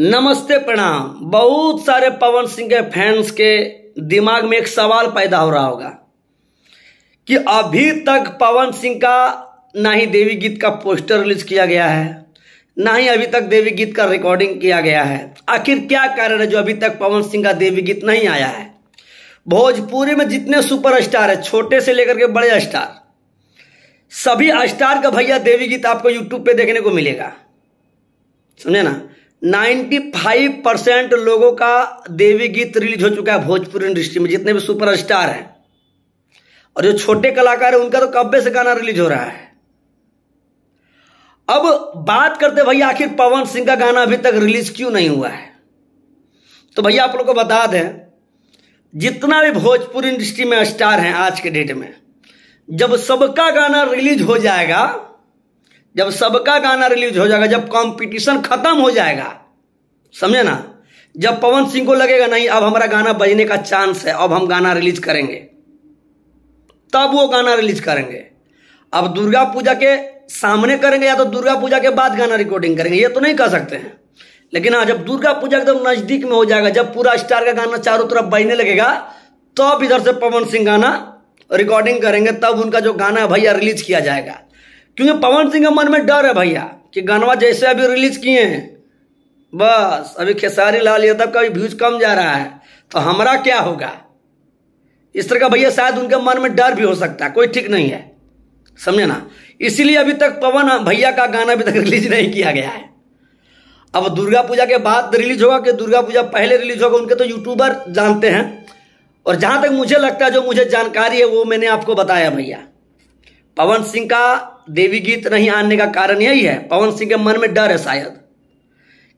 नमस्ते प्रणाम बहुत सारे पवन सिंह के फैंस के दिमाग में एक सवाल पैदा हो रहा होगा कि अभी तक पवन सिंह का ना ही देवी गीत का पोस्टर रिलीज किया गया है ना ही अभी तक देवी गीत का रिकॉर्डिंग किया गया है आखिर क्या कारण है जो अभी तक पवन सिंह का देवी गीत नहीं आया है भोजपुरी में जितने सुपरस्टार है छोटे से लेकर के बड़े स्टार सभी स्टार का भैया देवी गीत आपको यूट्यूब पे देखने को मिलेगा सुने ना 95 परसेंट लोगों का देवी गीत रिलीज हो चुका है भोजपुरी इंडस्ट्री में जितने भी सुपरस्टार हैं और जो छोटे कलाकार हैं उनका तो कब्बे से गाना रिलीज हो रहा है अब बात करते भैया आखिर पवन सिंह का गाना अभी तक रिलीज क्यों नहीं हुआ है तो भैया आप लोग को बता दें जितना भी भोजपुरी इंडस्ट्री में स्टार हैं आज के डेट में जब सबका गाना रिलीज हो जाएगा जब सबका गाना रिलीज हो जाएगा जब कंपटीशन खत्म हो जाएगा समझे ना जब पवन सिंह को लगेगा नहीं अब हमारा गाना बजने का चांस है अब हम गाना रिलीज करेंगे तब वो गाना रिलीज करेंगे अब दुर्गा पूजा के सामने करेंगे या तो दुर्गा पूजा के बाद गाना रिकॉर्डिंग करेंगे ये तो नहीं कह सकते हैं लेकिन हाँ जब दुर्गा पूजा एकदम नजदीक में हो जाएगा जब पूरा स्टार का गाना चारों तरफ बजने लगेगा तब तो इधर से पवन सिंह गाना रिकॉर्डिंग करेंगे तब उनका जो गाना है भैया रिलीज किया जाएगा क्योंकि पवन सिंह के मन में डर है भैया कि गानवा जैसे अभी रिलीज किए हैं बस अभी खेसारी लाल यादव का भी व्यूज कम जा रहा है तो हमारा क्या होगा इस तरह का भैया शायद उनके मन में डर भी हो सकता है कोई ठीक नहीं है समझे ना इसीलिए अभी तक पवन भैया का गाना अभी तक रिलीज नहीं किया गया है अब दुर्गा पूजा के बाद रिलीज होगा कि दुर्गा पूजा पहले रिलीज होगा उनके तो यूट्यूबर जानते हैं और जहां तक मुझे लगता है जो मुझे जानकारी है वो मैंने आपको बताया भैया पवन सिंह का देवी गीत नहीं आने का कारण यही है पवन सिंह के मन में डर है शायद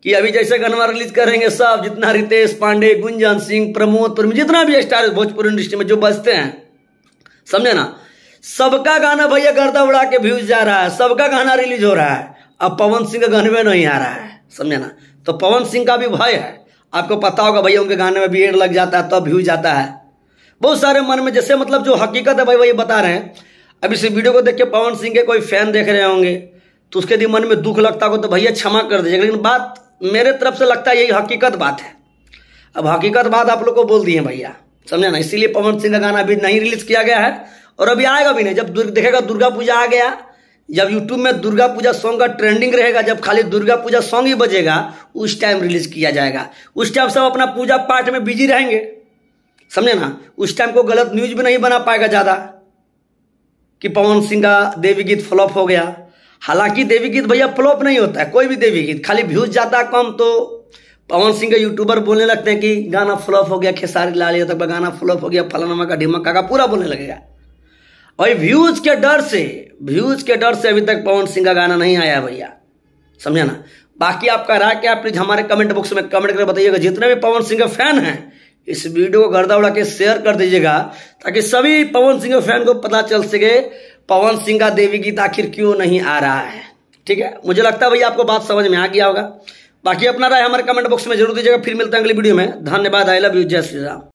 कि अभी जैसे गनवा रिलीज करेंगे सब जितना रितेश पांडे गुंजन सिंह प्रमोद प्रमोद जितना भी स्टार भोजपुर इंडस्ट्री में जो बजते हैं समझे ना सबका गाना भैया गर्दा उड़ा के व्यूज जा रहा है सबका गाना रिलीज हो रहा है अब पवन सिंह का गाने में नहीं आ रहा है समझे ना तो पवन सिंह का भी भय है आपको पता होगा भैया उनके गाने में भीड़ लग जाता है तब तो व्यूज जाता है बहुत सारे मन में जैसे मतलब जो हकीकत है भाई वही बता रहे हैं अब इस वीडियो को देख के पवन सिंह के कोई फैन देख रहे होंगे तो उसके यदि मन में दुख लगता हो तो भैया क्षमा कर दीजिएगा लेकिन बात मेरे तरफ से लगता है यही हकीकत बात है अब हकीकत बात आप लोग को बोल दिए भैया समझे ना इसीलिए पवन सिंह का गाना अभी नहीं रिलीज किया गया है और अभी आएगा भी नहीं जब दुर्ग, देखेगा दुर्गा पूजा आ गया जब यूट्यूब में दुर्गा पूजा सॉन्ग का ट्रेंडिंग रहेगा जब खाली दुर्गा पूजा सॉन्ग ही बजेगा उस टाइम रिलीज किया जाएगा उस टाइम सब अपना पूजा पाठ में बिजी रहेंगे समझे ना उस टाइम को गलत न्यूज भी नहीं बना पाएगा ज़्यादा कि पवन सिंह का देवी गीत फ्लॉप हो गया हालांकि देवी गीत भैया फ्लॉप नहीं होता है कोई भी देवी गीत खाली व्यूज ज़्यादा कम तो पवन सिंह के यूट्यूबर बोलने लगते हैं कि गाना फ्लॉप हो गया खेसारी लाल यादव का गाना फ्लॉप हो गया फलाना का ढिमक्का का पूरा बोलने लगेगा और व्यूज के डर से व्यूज के डर से अभी तक पवन सिंह का गाना नहीं आया भैया समझे ना बाकी आपका राय क्या प्लीज हमारे कमेंट बॉक्स में कमेंट करके बताइएगा जितने भी पवन सिंह के फैन हैं इस वीडियो को गर्दा उड़ा के शेयर कर दीजिएगा ताकि सभी पवन सिंह फैन को पता चल सके पवन सिंह का देवी गीत आखिर क्यों नहीं आ रहा है ठीक है मुझे लगता है भैया आपको बात समझ में आ गया होगा बाकी अपना राय हमारे कमेंट बॉक्स में जरूर दीजिएगा फिर मिलते हैं अगली वीडियो में धन्यवाद आई लव यू जय श्री राम